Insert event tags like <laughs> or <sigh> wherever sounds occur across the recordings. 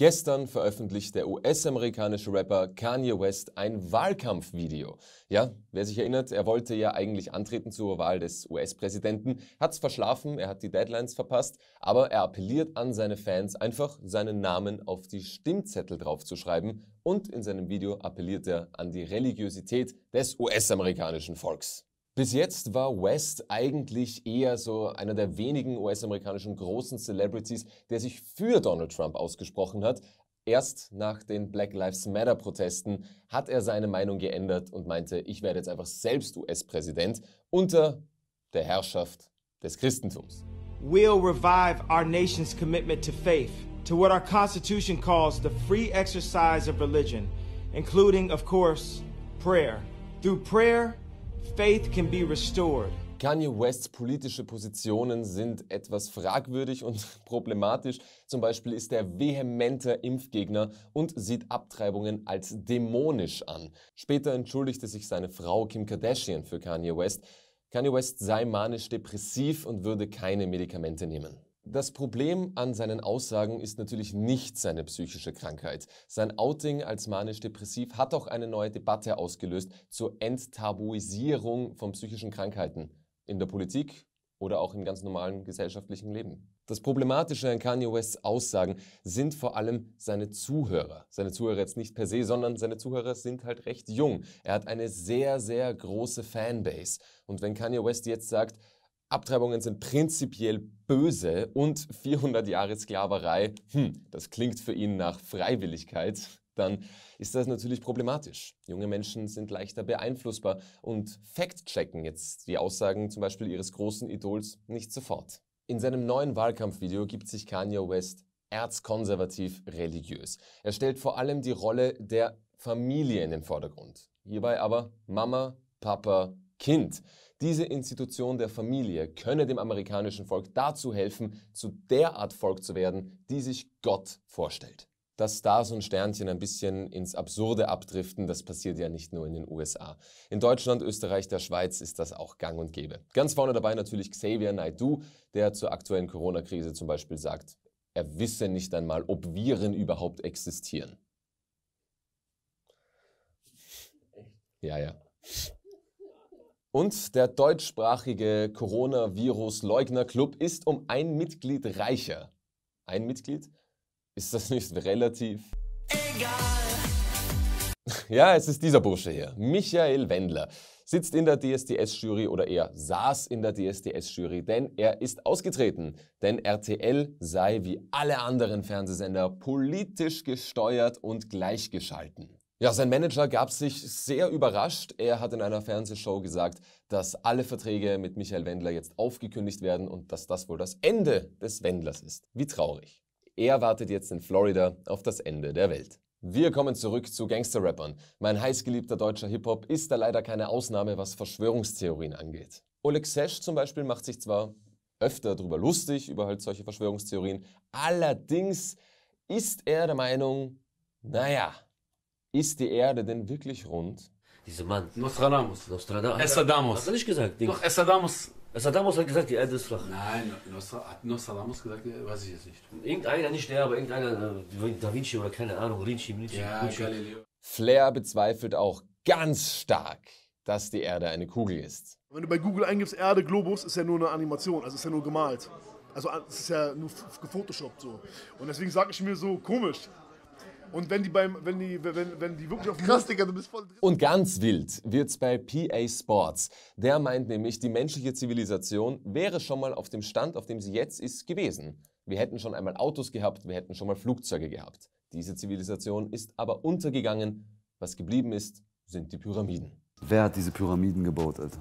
Gestern veröffentlicht der US-amerikanische Rapper Kanye West ein Wahlkampfvideo. Ja, wer sich erinnert, er wollte ja eigentlich antreten zur Wahl des US-Präsidenten, hat's verschlafen, er hat die Deadlines verpasst, aber er appelliert an seine Fans, einfach seinen Namen auf die Stimmzettel draufzuschreiben und in seinem Video appelliert er an die Religiosität des US-amerikanischen Volks. Bis jetzt war West eigentlich eher so einer der wenigen US-amerikanischen großen Celebrities, der sich für Donald Trump ausgesprochen hat. Erst nach den Black Lives Matter-Protesten hat er seine Meinung geändert und meinte, ich werde jetzt einfach selbst US-Präsident unter der Herrschaft des Christentums. We'll revive our nation's commitment to faith, to what our Constitution calls the free exercise of religion, including, of course, prayer. Through prayer, Faith can be restored. Kanye Wests politische Positionen sind etwas fragwürdig und <laughs> problematisch. Zum Beispiel ist er vehementer Impfgegner und sieht Abtreibungen als dämonisch an. Später entschuldigte sich seine Frau Kim Kardashian für Kanye West. Kanye West sei manisch depressiv und würde keine Medikamente nehmen. Das Problem an seinen Aussagen ist natürlich nicht seine psychische Krankheit. Sein Outing als manisch-depressiv hat auch eine neue Debatte ausgelöst zur Enttabuisierung von psychischen Krankheiten in der Politik oder auch im ganz normalen gesellschaftlichen Leben. Das Problematische an Kanye Wests Aussagen sind vor allem seine Zuhörer. Seine Zuhörer jetzt nicht per se, sondern seine Zuhörer sind halt recht jung. Er hat eine sehr, sehr große Fanbase. Und wenn Kanye West jetzt sagt, Abtreibungen sind prinzipiell böse und 400 Jahre Sklaverei, hm, das klingt für ihn nach Freiwilligkeit, dann ist das natürlich problematisch. Junge Menschen sind leichter beeinflussbar und fact-checken jetzt die Aussagen zum Beispiel ihres großen Idols nicht sofort. In seinem neuen Wahlkampfvideo gibt sich Kanye West erzkonservativ religiös. Er stellt vor allem die Rolle der Familie in den Vordergrund. Hierbei aber Mama, Papa Kind. Diese Institution der Familie könne dem amerikanischen Volk dazu helfen, zu der Art Volk zu werden, die sich Gott vorstellt. Dass Stars und Sternchen ein bisschen ins Absurde abdriften, das passiert ja nicht nur in den USA. In Deutschland, Österreich, der Schweiz ist das auch gang und gäbe. Ganz vorne dabei natürlich Xavier Naidoo, der zur aktuellen Corona-Krise zum Beispiel sagt, er wisse nicht einmal, ob Viren überhaupt existieren. Ja, ja. Und der deutschsprachige Coronavirus-Leugner-Club ist um ein Mitglied reicher. Ein Mitglied? Ist das nicht relativ? Egal. Ja, es ist dieser Bursche hier, Michael Wendler. Sitzt in der DSDS-Jury oder eher saß in der DSDS-Jury, denn er ist ausgetreten. Denn RTL sei wie alle anderen Fernsehsender politisch gesteuert und gleichgeschalten. Ja, sein Manager gab sich sehr überrascht. Er hat in einer Fernsehshow gesagt, dass alle Verträge mit Michael Wendler jetzt aufgekündigt werden und dass das wohl das Ende des Wendlers ist. Wie traurig. Er wartet jetzt in Florida auf das Ende der Welt. Wir kommen zurück zu Gangster-Rappern. Mein heißgeliebter deutscher Hip-Hop ist da leider keine Ausnahme, was Verschwörungstheorien angeht. Oleg Sesh zum Beispiel macht sich zwar öfter darüber lustig, über halt solche Verschwörungstheorien, allerdings ist er der Meinung, naja, ist die Erde denn wirklich rund? Dieser Mann. Nostradamus. Nostradamus. Esadamus. Hast du nicht gesagt? Ding. Doch, Esadamus. Esadamus hat gesagt, die Erde ist flach. Nein, Nostra hat Nostradamus gesagt, weiß ich jetzt nicht. Irgendeiner, nicht der, aber irgendeiner, äh, Da Vinci oder keine Ahnung, Rinci, Rinci, ja, Rinci. Galileo. Flair bezweifelt auch ganz stark, dass die Erde eine Kugel ist. Wenn du bei Google eingibst, Erde, Globus, ist ja nur eine Animation, also ist ja nur gemalt. Also es ist ja nur gefotoshoppt so. Und deswegen sage ich mir so, komisch, und wenn die, beim, wenn die, wenn, wenn die wirklich auf Krass, Digga, du bist voll drin. Und ganz wild wird's bei PA Sports. Der meint nämlich, die menschliche Zivilisation wäre schon mal auf dem Stand, auf dem sie jetzt ist, gewesen. Wir hätten schon einmal Autos gehabt, wir hätten schon mal Flugzeuge gehabt. Diese Zivilisation ist aber untergegangen. Was geblieben ist, sind die Pyramiden. Wer hat diese Pyramiden gebaut, Alter?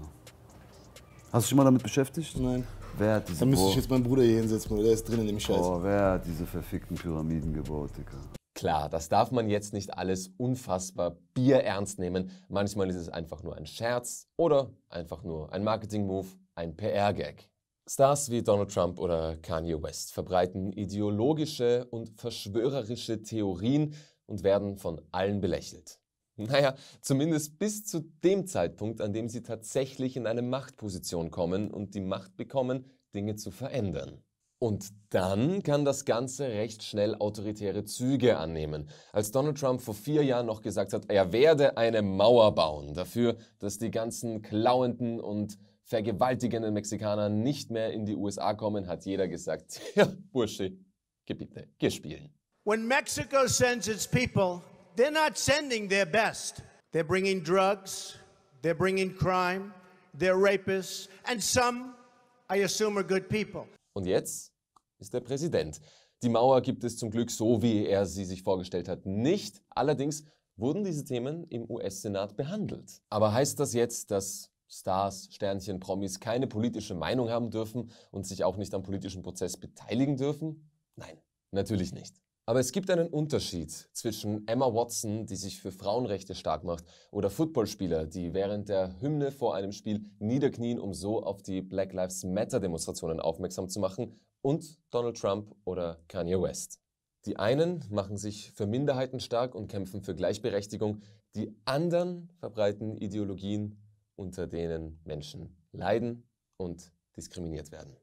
Hast du dich schon mal damit beschäftigt? Nein. Wer hat diese Da müsste ich jetzt meinen Bruder hier hinsetzen, oder? Der ist drin in dem Scheiß. Oh, wer hat diese verfickten Pyramiden gebaut, Digga? Klar, das darf man jetzt nicht alles unfassbar bierernst nehmen. Manchmal ist es einfach nur ein Scherz oder einfach nur ein Marketing-Move, ein PR-Gag. Stars wie Donald Trump oder Kanye West verbreiten ideologische und verschwörerische Theorien und werden von allen belächelt. Naja, zumindest bis zu dem Zeitpunkt, an dem sie tatsächlich in eine Machtposition kommen und die Macht bekommen, Dinge zu verändern. Und dann kann das Ganze recht schnell autoritäre Züge annehmen. Als Donald Trump vor vier Jahren noch gesagt hat, er werde eine Mauer bauen, dafür, dass die ganzen klauenden und vergewaltigenden Mexikaner nicht mehr in die USA kommen, hat jeder gesagt, <laughs> ja, Bursche, gebiete, geh When Mexico sends its people, they're not sending their best. They're bringing drugs, they're bringing crime, they're rapists, and some, I assume, are good people. Und jetzt ist er Präsident. Die Mauer gibt es zum Glück so, wie er sie sich vorgestellt hat, nicht. Allerdings wurden diese Themen im US-Senat behandelt. Aber heißt das jetzt, dass Stars, Sternchen, Promis keine politische Meinung haben dürfen und sich auch nicht am politischen Prozess beteiligen dürfen? Nein, natürlich nicht. Aber es gibt einen Unterschied zwischen Emma Watson, die sich für Frauenrechte stark macht, oder Footballspieler, die während der Hymne vor einem Spiel niederknien, um so auf die Black Lives Matter-Demonstrationen aufmerksam zu machen, und Donald Trump oder Kanye West. Die einen machen sich für Minderheiten stark und kämpfen für Gleichberechtigung, die anderen verbreiten Ideologien, unter denen Menschen leiden und diskriminiert werden.